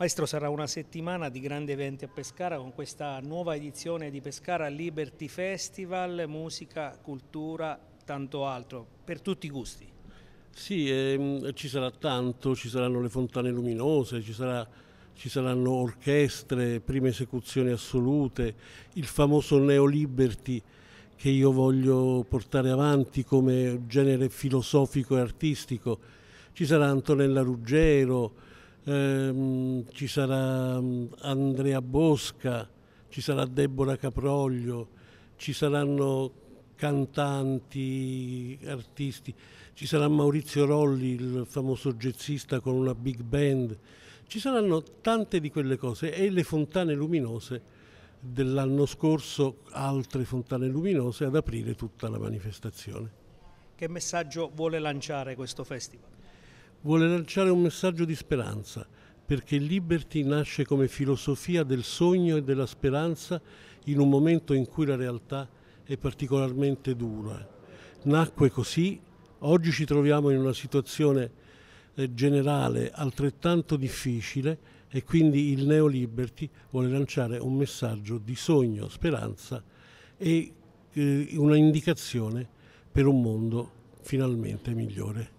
Maestro, sarà una settimana di grandi eventi a Pescara con questa nuova edizione di Pescara Liberty Festival, musica, cultura, tanto altro, per tutti i gusti. Sì, ehm, ci sarà tanto, ci saranno le fontane luminose, ci, sarà, ci saranno orchestre, prime esecuzioni assolute, il famoso Neo Liberty che io voglio portare avanti come genere filosofico e artistico. Ci sarà Antonella Ruggero, ehm, ci sarà mm, Andrea Bosca, ci sarà Deborah Caproglio, ci saranno cantanti, artisti, ci sarà Maurizio Rolli, il famoso jazzista con una big band, ci saranno tante di quelle cose e le fontane luminose dell'anno scorso, altre fontane luminose ad aprire tutta la manifestazione. Che messaggio vuole lanciare questo festival? vuole lanciare un messaggio di speranza, perché Liberty nasce come filosofia del sogno e della speranza in un momento in cui la realtà è particolarmente dura. Nacque così, oggi ci troviamo in una situazione eh, generale altrettanto difficile e quindi il Neo Liberty vuole lanciare un messaggio di sogno, speranza e eh, una indicazione per un mondo finalmente migliore.